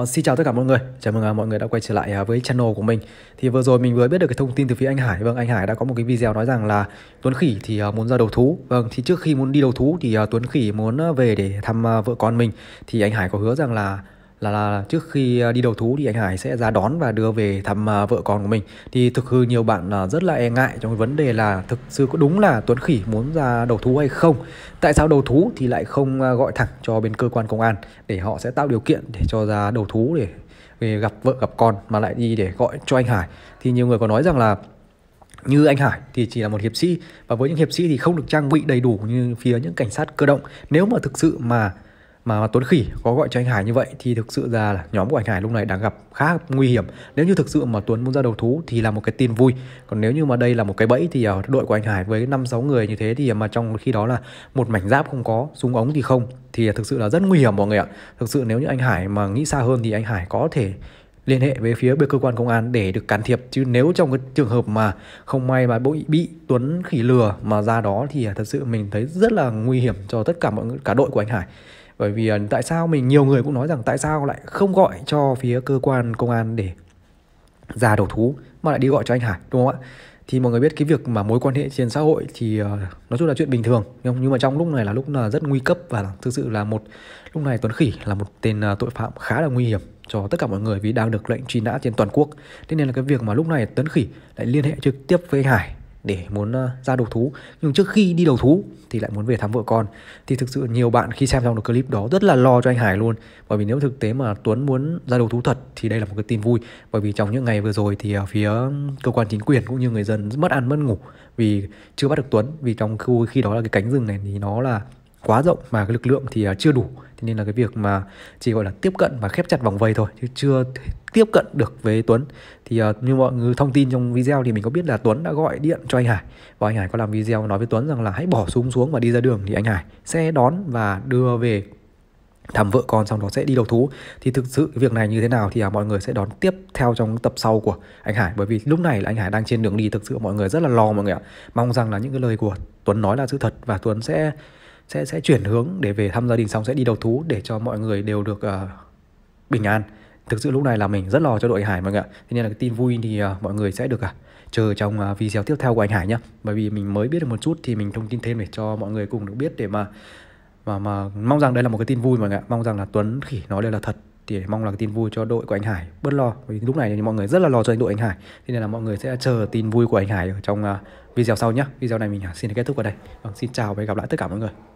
Uh, xin chào tất cả mọi người, chào mừng uh, mọi người đã quay trở lại uh, với channel của mình Thì vừa rồi mình vừa biết được cái thông tin từ phía anh Hải Vâng, anh Hải đã có một cái video nói rằng là Tuấn Khỉ thì uh, muốn ra đầu thú Vâng, thì trước khi muốn đi đầu thú thì uh, Tuấn Khỉ muốn uh, về để thăm uh, vợ con mình Thì anh Hải có hứa rằng là là, là trước khi à, đi đầu thú thì anh Hải sẽ ra đón và đưa về thăm à, vợ con của mình thì thực hư nhiều bạn à, rất là e ngại trong cái vấn đề là thực sự có đúng là Tuấn Khỉ muốn ra đầu thú hay không tại sao đầu thú thì lại không gọi thẳng cho bên cơ quan công an để họ sẽ tạo điều kiện để cho ra đầu thú để về gặp vợ gặp con mà lại đi để gọi cho anh Hải thì nhiều người có nói rằng là như anh Hải thì chỉ là một hiệp sĩ và với những hiệp sĩ thì không được trang bị đầy đủ như phía những cảnh sát cơ động nếu mà thực sự mà mà, Tuấn Khỉ có gọi cho anh Hải như vậy thì thực sự ra là nhóm của anh Hải lúc này đang gặp khá nguy hiểm. Nếu như thực sự mà Tuấn muốn ra đầu thú thì là một cái tin vui. Còn nếu như mà đây là một cái bẫy thì ờ, đội của anh Hải với 5 6 người như thế thì ờ, mà trong khi đó là một mảnh giáp không có, súng ống thì không thì thực sự là rất nguy hiểm mọi người ạ. Thực sự nếu như anh Hải mà nghĩ xa hơn thì anh Hải có thể liên hệ với phía bên cơ quan công an để được can thiệp chứ nếu trong cái trường hợp mà không may mà bị bị Tuấn khỉ lừa mà ra đó thì ờ, thật sự mình thấy rất là nguy hiểm cho tất cả mọi cả đội của anh Hải bởi vì à, tại sao mình nhiều người cũng nói rằng tại sao lại không gọi cho phía cơ quan công an để ra đầu thú mà lại đi gọi cho anh Hải đúng không ạ thì mọi người biết cái việc mà mối quan hệ trên xã hội thì uh, nói chung là chuyện bình thường nhưng nhưng mà trong lúc này là lúc là rất nguy cấp và thực sự là một lúc này Tuấn Khỉ là một tên uh, tội phạm khá là nguy hiểm cho tất cả mọi người vì đang được lệnh truy nã trên toàn quốc thế nên là cái việc mà lúc này Tuấn Khỉ lại liên hệ trực tiếp với Hải để muốn ờ, ra đầu thú nhưng trước khi đi đầu thú thì lại muốn về thăm vợ con thì thực sự nhiều bạn khi xem xong được clip đó rất là lo cho anh Hải luôn bởi vì nếu thực tế mà Tuấn muốn ra đầu thú thật thì đây là một cái tin vui bởi vì trong những ngày vừa rồi thì ờ, phía cơ quan chính quyền cũng như người dân mất ăn mất ngủ vì chưa bắt được Tuấn vì trong khu khi đó là cái cánh rừng này thì nó là quá rộng mà cái lực lượng thì à, chưa đủ thế nên là cái việc mà chỉ gọi là tiếp cận và khép chặt vòng vây thôi chứ chưa tiếp cận được với Tuấn thì uh, như mọi người thông tin trong video thì mình có biết là Tuấn đã gọi điện cho anh Hải và anh Hải có làm video nói với Tuấn rằng là hãy bỏ súng xuống và đi ra đường thì anh Hải sẽ đón và đưa về thăm vợ con xong đó sẽ đi đầu thú thì thực sự việc này như thế nào thì à, mọi người sẽ đón tiếp theo trong tập sau của anh Hải bởi vì lúc này là anh Hải đang trên đường đi thực sự mọi người rất là lo mọi người ạ mong rằng là những cái lời của Tuấn nói là sự thật và Tuấn sẽ sẽ sẽ chuyển hướng để về thăm gia đình xong sẽ đi đầu thú để cho mọi người đều được uh, bình an thực sự lúc này là mình rất lo cho đội Hải mọi người ạ thế nên là cái tin vui thì uh, mọi người sẽ được uh, chờ trong uh, video tiếp theo của anh Hải nhé bởi vì mình mới biết được một chút thì mình thông tin thêm để cho mọi người cùng được biết để mà mà mà mong rằng đây là một cái tin vui mọi người ạ mong rằng là Tuấn khỉ nói đây là thật thì mong là cái tin vui cho đội của anh Hải bớt lo vì lúc này thì mọi người rất là lo cho anh đội anh Hải thế nên là mọi người sẽ chờ tin vui của anh Hải ở trong uh, video sau nhé video này mình à, xin kết thúc ở đây vâng, xin chào và hẹn gặp lại tất cả mọi người